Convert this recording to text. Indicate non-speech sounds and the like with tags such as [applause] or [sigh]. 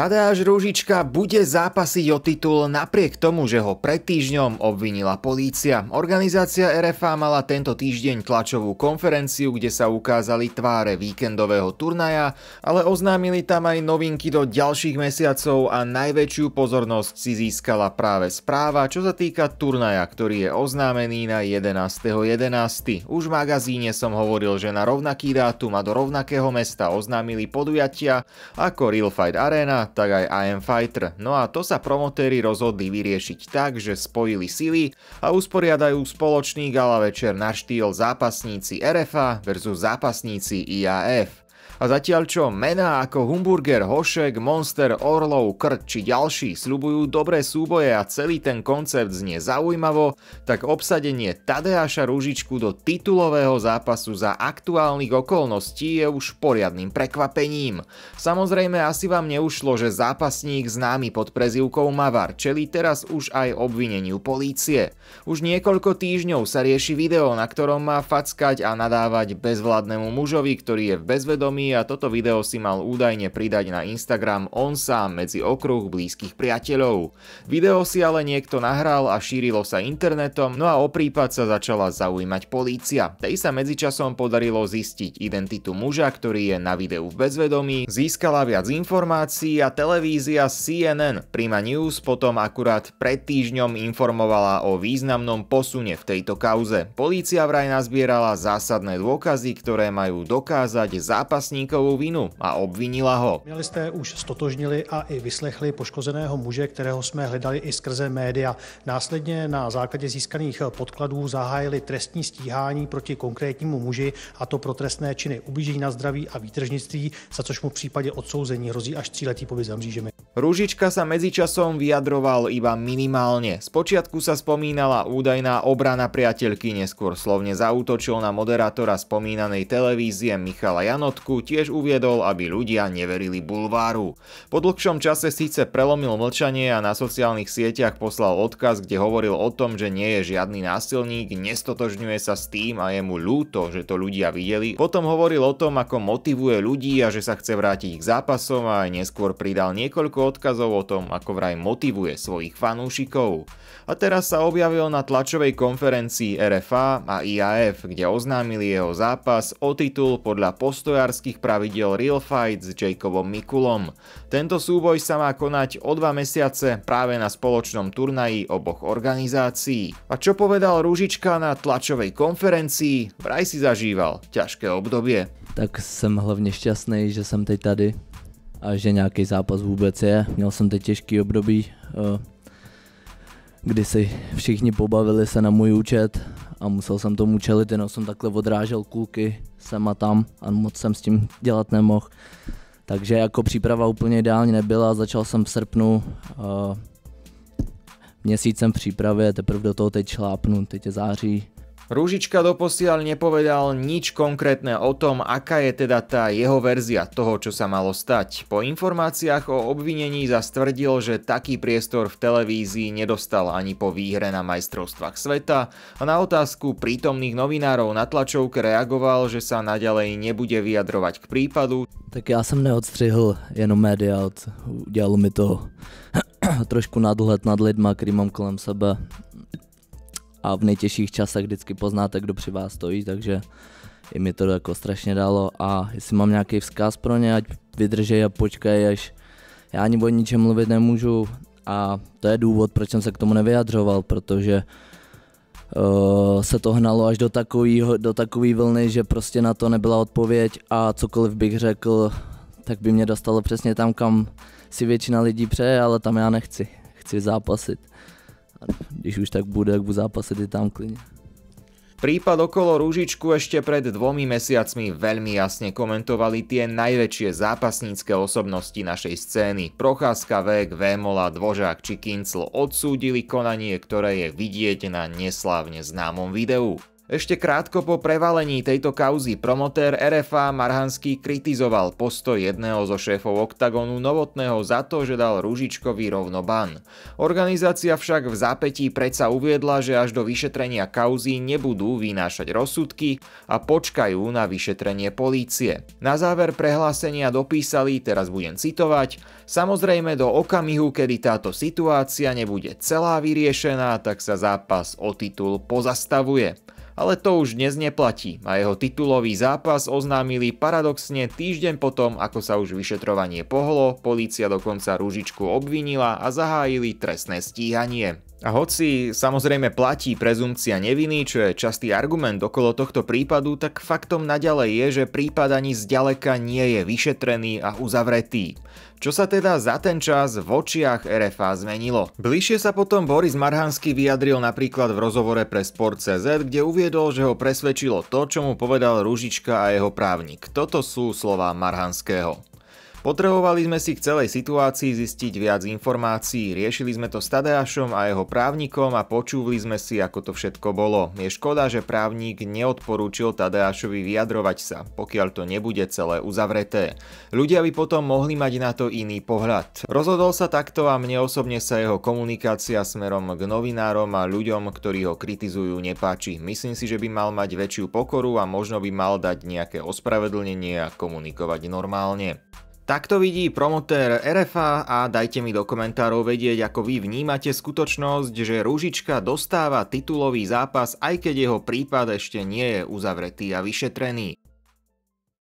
Tadeáš Rúžička bude zápasiť o titul napriek tomu, že ho pred týždňom obvinila polícia. Organizácia RFA mala tento týždeň tlačovú konferenciu, kde sa ukázali tváre víkendového turnaja, ale oznámili tam aj novinky do ďalších mesiacov a najväčšiu pozornosť si získala práve správa, čo sa týka turnaja, ktorý je oznámený na 11.11. .11. Už v magazíne som hovoril, že na rovnaký dátum a do rovnakého mesta oznámili podujatia ako Real Fight Arena, tak aj Am Fighter. No a to sa promotéri rozhodli vyriešiť tak, že spojili sily a usporiadajú spoločný gala večer na štýl zápasníci RFA versus zápasníci IAF. A zatiaľ čo mená ako Humburger, Hošek, Monster, Orlov, Krt či ďalší sľubujú dobré súboje a celý ten koncept znie zaujímavo, tak obsadenie Tadeáša Ružičku do titulového zápasu za aktuálnych okolností je už poriadnym prekvapením. Samozrejme asi vám neušlo, že zápasník známy pod prezivkou Mavar čelí teraz už aj obvineniu polície. Už niekoľko týždňov sa rieši video, na ktorom má fackať a nadávať bezvládnemu mužovi, ktorý je v bezvedomí známy a toto video si mal údajne pridať na Instagram on sám medzi okruh blízkych priateľov. Video si ale niekto nahral a šírilo sa internetom, no a o prípad sa začala zaujímať polícia. Tej sa medzičasom podarilo zistiť identitu muža, ktorý je na videu v bezvedomí, získala viac informácií a televízia CNN Prima News potom akurát pred týždňom informovala o významnom posune v tejto kauze. Polícia vraj nazbierala zásadné dôkazy, ktoré majú dokázať zápas vlastníkovou vinu a obvinila ho. Mieli ste už stotožnili a i vyslechli poškozeného muže, kterého jsme hledali i skrze média. Následně na základě získaných podkladů zahájili trestní stíhání proti konkrétnímu muži a to pro trestné činy ublížení na zdraví a výtržnictví, za což mu v případě odsouzení hrozí až tříletý pobyt za mřížemi. Rúžička sa medzičasom vyjadroval iba minimálne. Spočiatku sa spomínala údajná obrana priateľky, neskôr slovne zautočil na moderátora spomínanej televízie Michala Janotku, Slovensku tiež uviedol, aby ľudia neverili bulváru. Po dlhšom čase síce prelomil mlčanie a na sociálnych sieťach poslal odkaz, kde hovoril o tom, že nie je žiadny násilník, nestotožňuje sa s tým a je mu ľúto, že to ľudia videli. Potom hovoril o tom, ako motivuje ľudí a že sa chce vrátiť k zápasom a neskôr pridal niekoľko odkazov o tom, ako vraj motivuje svojich fanúšikov. A teraz sa objavil na tlačovej konferencii RFA a IAF, kde oznámili jeho zápas o titul podľa postojárskej lyžiarských pravidel Real Fight s Jakeovom Mikulom. Tento súboj sa má konať o dva mesiace práve na spoločnom turnaji oboch organizácií. A čo povedal Rúžička na tlačovej konferencii? Vraj si zažíval ťažké obdobie. Tak som hlavne šťastný, že som teď tady a že nějaký zápas vôbec je. Miel som teď těžký období, eh, kdy si všichni pobavili se na můj účet a musel jsem tomu čelit, jenom jsem takhle odrážel kůlky sem a tam a moc jsem s tím dělat nemohl. Takže jako příprava úplně ideální nebyla, začal jsem v srpnu a měsícem přípravy, teprve do toho teď šlápnu, teď je září, Rúžička doposiaľ nepovedal nič konkrétne o tom, aká je teda tá jeho verzia toho, čo sa malo stať. Po informáciách o obvinení zastvrdil, že taký priestor v televízii nedostal ani po výhre na majstrovstvách sveta a na otázku prítomných novinárov na tlačovke reagoval, že sa naďalej nebude vyjadrovať k prípadu. Tak ja som neodstrihl jenom média, udialo mi to [clears throat] trošku nadhled nad lidma, ktorý mám kolem sebe a v nejtěžších časech vždycky poznáte, kdo při vás stojí, takže i mi to jako strašně dalo a jestli mám nějaký vzkaz pro ně, ať vydržej a počkej, až já ani o ničem mluvit nemůžu a to je důvod, proč jsem se k tomu nevyjadřoval, protože uh, se to hnalo až do takový, do takový vlny, že prostě na to nebyla odpověď a cokoliv bych řekl, tak by mě dostalo přesně tam, kam si většina lidí přeje, ale tam já nechci. Chci zápasit když už tak bude, ak bude zápase, je tam klidne. Prípad okolo Rúžičku ešte pred dvomi mesiacmi veľmi jasne komentovali tie najväčšie zápasnícke osobnosti našej scény. Procházka, Vek, Vémola, Dvožák či Kincl odsúdili konanie, ktoré je vidieť na neslávne známom videu. Ešte krátko po prevalení tejto kauzy promotér RFA Marhanský kritizoval postoj jedného zo šéfov OKTAGONu Novotného za to, že dal Ružičkovi rovno ban. Organizácia však v zápetí predsa uviedla, že až do vyšetrenia kauzy nebudú vynášať rozsudky a počkajú na vyšetrenie polície. Na záver prehlásenia dopísali, teraz budem citovať, samozrejme do okamihu, kedy táto situácia nebude celá vyriešená, tak sa zápas o titul pozastavuje ale to už dnes neplatí a jeho titulový zápas oznámili paradoxne týždeň potom, ako sa už vyšetrovanie pohlo, polícia dokonca rúžičku obvinila a zahájili trestné stíhanie. A hoci samozrejme platí prezumcia neviny, čo je častý argument okolo tohto prípadu, tak faktom naďalej je, že prípad ani zďaleka nie je vyšetrený a uzavretý. Čo sa teda za ten čas v očiach RFA zmenilo? Bližšie sa potom Boris Marhansky vyjadril napríklad v rozhovore pre Sport.cz, kde uviedol, že ho presvedčilo to, čo mu povedal Ružička a jeho právnik. Toto sú slova Marhanského. Potrebovali sme si k celej situácii zistiť viac informácií, riešili sme to s Tadeášom a jeho právnikom a počúvali sme si, ako to všetko bolo. Je škoda, že právnik neodporúčil Tadeášovi vyjadrovať sa, pokiaľ to nebude celé uzavreté. Ľudia by potom mohli mať na to iný pohľad. Rozhodol sa takto a mne osobne sa jeho komunikácia smerom k novinárom a ľuďom, ktorí ho kritizujú, nepáči. Myslím si, že by mal mať väčšiu pokoru a možno by mal dať nejaké ospravedlnenie a komunikovať normálne. Takto vidí promotér RFA a dajte mi do komentárov vedieť, ako vy vnímate skutočnosť, že Ružička dostáva titulový zápas, aj keď jeho prípad ešte nie je uzavretý a vyšetrený.